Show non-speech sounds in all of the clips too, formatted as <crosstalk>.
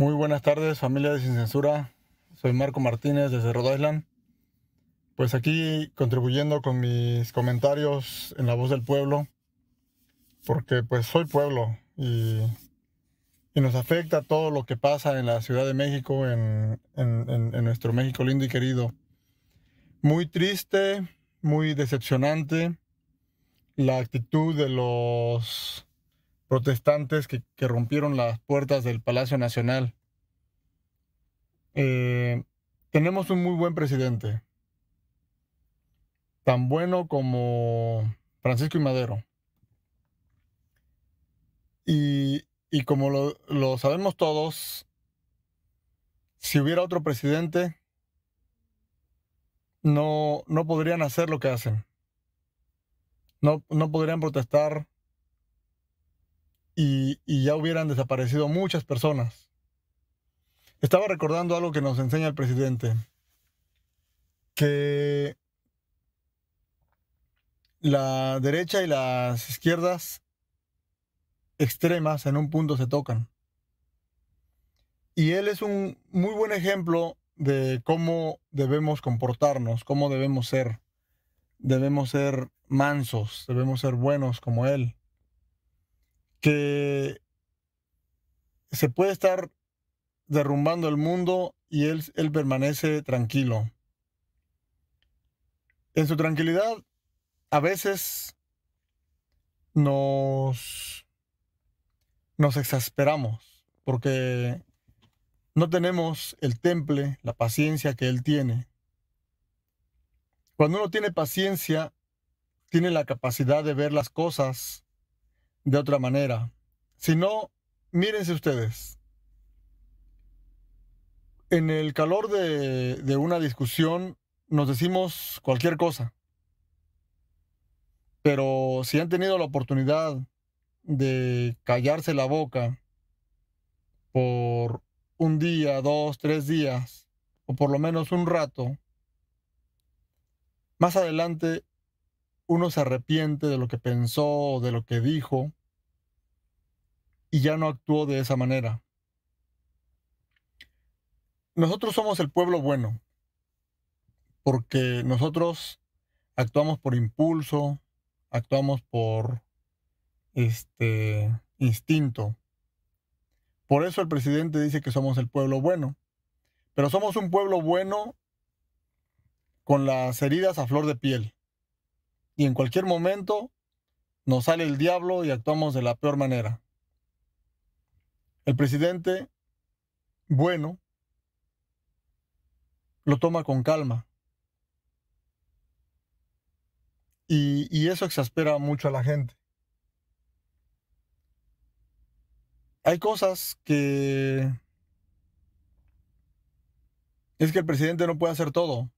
Muy buenas tardes, familia de Sin Censura. Soy Marco Martínez desde Rhode Island. Pues aquí contribuyendo con mis comentarios en la voz del pueblo, porque pues soy pueblo y, nos afecta todo lo que pasa en la Ciudad de México, en nuestro México lindo y querido. Muy triste, muy decepcionante la actitud de los protestantes que, rompieron las puertas del Palacio Nacional. Eh, tenemos un muy buen presidente, tan bueno como Francisco y Madero. Y, como lo, sabemos todos, si hubiera otro presidente, no, no podrían hacer lo que hacen. No, no podrían protestar y, ya hubieran desaparecido muchas personas. Estaba recordando algo que nos enseña el presidente, que la derecha y las izquierdas extremas en un punto se tocan. Y él es un muy buen ejemplo de cómo debemos comportarnos, cómo debemos ser. Debemos ser mansos, debemos ser buenos como él que se puede estar derrumbando el mundo y él, él permanece tranquilo. En su tranquilidad, a veces nos, nos exasperamos porque no tenemos el temple, la paciencia que él tiene. Cuando uno tiene paciencia, tiene la capacidad de ver las cosas de otra manera. Si no, mírense ustedes. En el calor de, de una discusión nos decimos cualquier cosa. Pero si han tenido la oportunidad de callarse la boca por un día, dos, tres días, o por lo menos un rato, más adelante uno se arrepiente de lo que pensó, de lo que dijo, y ya no actuó de esa manera. Nosotros somos el pueblo bueno, porque nosotros actuamos por impulso, actuamos por este instinto. Por eso el presidente dice que somos el pueblo bueno, pero somos un pueblo bueno con las heridas a flor de piel y en cualquier momento nos sale el diablo y actuamos de la peor manera. El presidente, bueno, lo toma con calma. Y, y, eso exaspera mucho a la gente. Hay cosas que... Es que el presidente no puede hacer todo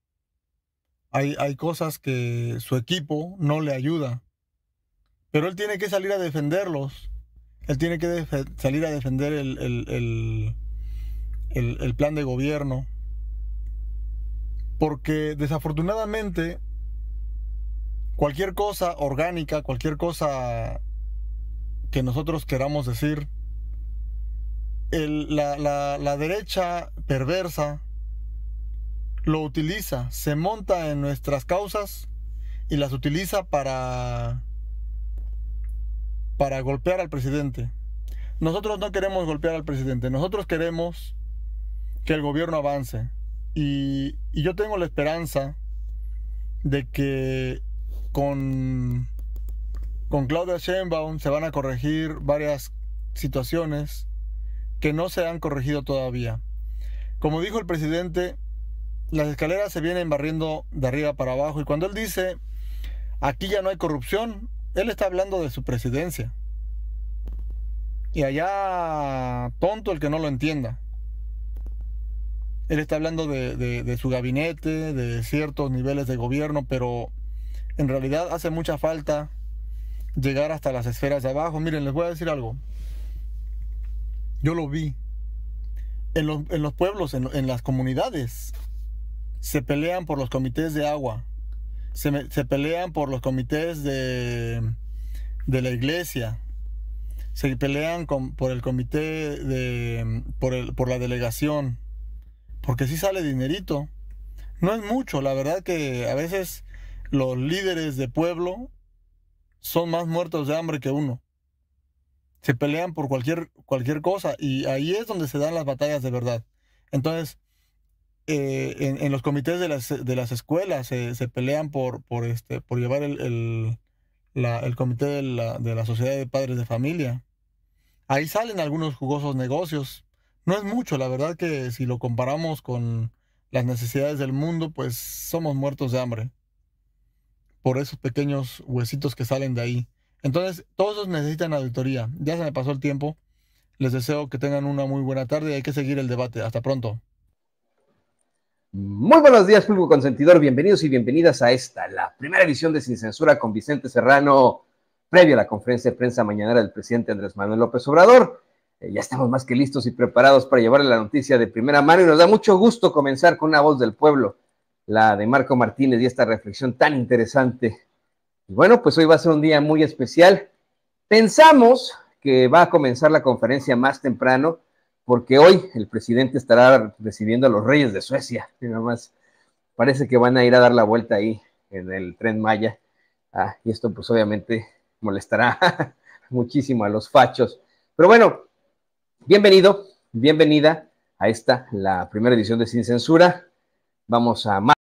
hay, cosas que su equipo no le ayuda. Pero él tiene que salir a defenderlos. Él tiene que salir a defender el, el, plan de gobierno. Porque desafortunadamente, cualquier cosa orgánica, cualquier cosa que nosotros queramos decir, la derecha perversa, lo utiliza, se monta en nuestras causas y las utiliza para para golpear al presidente. Nosotros no queremos golpear al presidente, nosotros queremos que el gobierno avance. Y, yo tengo la esperanza de que con, con Claudia Sheinbaum se van a corregir varias situaciones que no se han corregido todavía. Como dijo el presidente, las escaleras se vienen barriendo de arriba para abajo y cuando él dice, aquí ya no hay corrupción, él está hablando de su presidencia. Y allá tonto el que no lo entienda. Él está hablando de, su gabinete, de ciertos niveles de gobierno, pero en realidad hace mucha falta llegar hasta las esferas de abajo. Miren, les voy a decir algo. Yo lo vi. En los, pueblos, en las comunidades, se pelean por los comités de agua, se, pelean por los comités de, la iglesia, se pelean por el comité de, por, la delegación, porque si sale dinerito. No es mucho, la verdad que a veces los líderes de pueblo son más muertos de hambre que uno. Se pelean por cualquier, cualquier cosa y ahí es donde se dan las batallas de verdad. Entonces, eh, en, los comités de las, escuelas se pelean por, por, este, por llevar el, comité de la, sociedad de padres de familia. Ahí salen algunos jugosos negocios. No es mucho, la verdad que si lo comparamos con las necesidades del mundo, pues somos muertos de hambre. Por esos pequeños huesitos que salen de ahí. Entonces, todos necesitan auditoría. Ya se me pasó el tiempo. Les deseo que tengan una muy buena tarde y hay que seguir el debate. Hasta pronto. Muy buenos días, público consentidor. Bienvenidos y bienvenidas a esta, la primera edición de Sin Censura con Vicente Serrano, previo a la conferencia de prensa mañana del presidente Andrés Manuel López Obrador. Eh, ya estamos más que listos y preparados para llevarle la noticia de primera mano y nos da mucho gusto comenzar con una voz del pueblo, la de Marco Martínez y esta reflexión tan interesante. Y bueno, pues hoy va a ser un día muy especial. Pensamos que va a comenzar la conferencia más temprano, porque hoy el presidente estará recibiendo a los reyes de Suecia, y nada más. Parece que van a ir a dar la vuelta ahí en el tren Maya. Ah, y esto pues obviamente molestará <laughs> muchísimo a los fachos. Pero bueno, bienvenido, bienvenida a esta, la primera edición de Sin Censura. Vamos a...